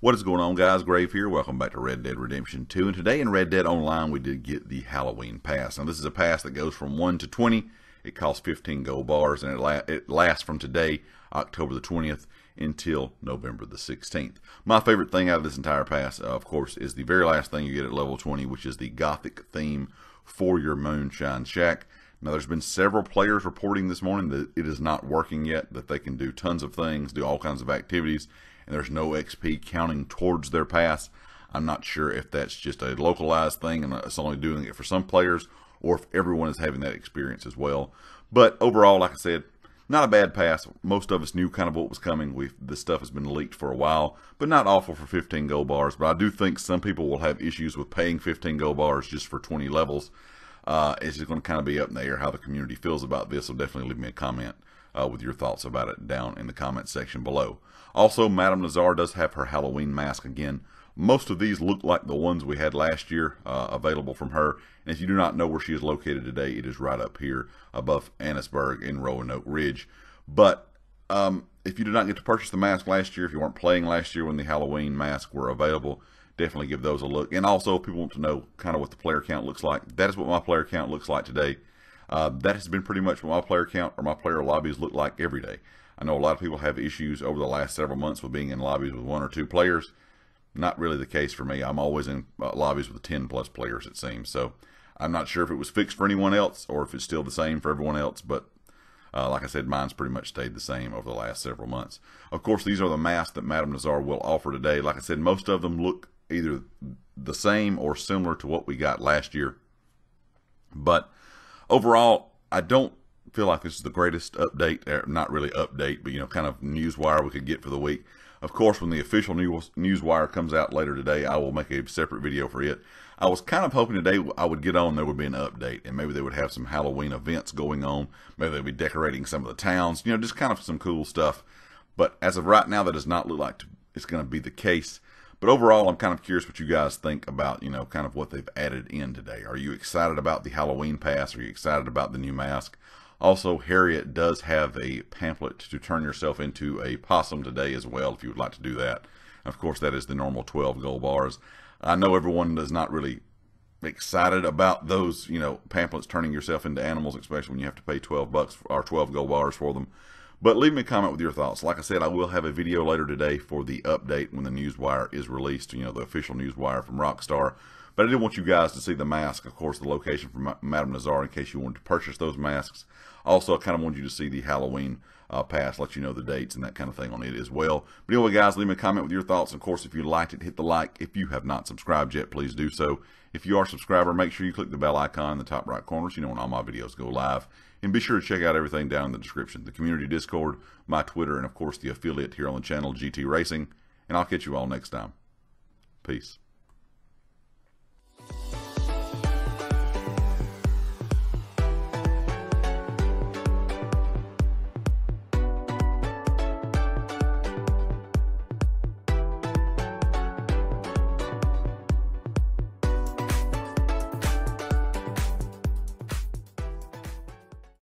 What is going on guys? Grave here. Welcome back to Red Dead Redemption 2. And today in Red Dead Online we did get the Halloween Pass. Now this is a pass that goes from 1 to 20. It costs 15 gold bars and it, la it lasts from today, October the 20th, until November the 16th. My favorite thing out of this entire pass, uh, of course, is the very last thing you get at level 20, which is the Gothic theme for your Moonshine Shack. Now, there's been several players reporting this morning that it is not working yet, that they can do tons of things, do all kinds of activities, and there's no XP counting towards their pass. I'm not sure if that's just a localized thing and uh, it's only doing it for some players or if everyone is having that experience as well. But overall, like I said, not a bad pass. Most of us knew kind of what was coming. We this stuff has been leaked for a while, but not awful for 15 gold bars. But I do think some people will have issues with paying 15 gold bars just for 20 levels. Uh, it's going to kind of be up in the air how the community feels about this. So definitely leave me a comment uh, with your thoughts about it down in the comment section below. Also, Madame Nazar does have her Halloween mask again. Most of these look like the ones we had last year uh, available from her. And if you do not know where she is located today, it is right up here above Annisburg in Roanoke Ridge. But um, if you did not get to purchase the mask last year, if you weren't playing last year when the Halloween masks were available, definitely give those a look. And also, if people want to know kind of what the player count looks like, that is what my player count looks like today. Uh, that has been pretty much what my player count or my player lobbies look like every day. I know a lot of people have issues over the last several months with being in lobbies with one or two players. Not really the case for me. I'm always in uh, lobbies with 10 plus players, it seems. So I'm not sure if it was fixed for anyone else or if it's still the same for everyone else, but uh, like I said, mine's pretty much stayed the same over the last several months. Of course, these are the masks that Madame Nazar will offer today. Like I said, most of them look either the same or similar to what we got last year. But overall, I don't feel like this is the greatest update, er, not really update, but you know, kind of news wire we could get for the week. Of course, when the official news, news wire comes out later today, I will make a separate video for it. I was kind of hoping today I would get on, there would be an update, and maybe they would have some Halloween events going on. Maybe they'd be decorating some of the towns, you know, just kind of some cool stuff. But as of right now, that does not look like it's going to be the case. But overall, I'm kind of curious what you guys think about, you know, kind of what they've added in today. Are you excited about the Halloween pass? Are you excited about the new mask? Also, Harriet does have a pamphlet to turn yourself into a possum today as well, if you would like to do that. Of course, that is the normal 12 gold bars. I know everyone is not really excited about those, you know, pamphlets turning yourself into animals, especially when you have to pay 12 bucks or 12 gold bars for them. But leave me a comment with your thoughts. Like I said, I will have a video later today for the update when the Newswire is released, you know, the official Newswire from Rockstar. But I did want you guys to see the mask, of course, the location for Madame Nazar in case you wanted to purchase those masks. Also, I kind of wanted you to see the Halloween uh, pass, let you know the dates and that kind of thing on it as well. But anyway, guys, leave me a comment with your thoughts. And of course, if you liked it, hit the like. If you have not subscribed yet, please do so. If you are a subscriber, make sure you click the bell icon in the top right corner so you know when all my videos go live. And be sure to check out everything down in the description, the community Discord, my Twitter, and of course the affiliate here on the channel, GT Racing. And I'll catch you all next time. Peace.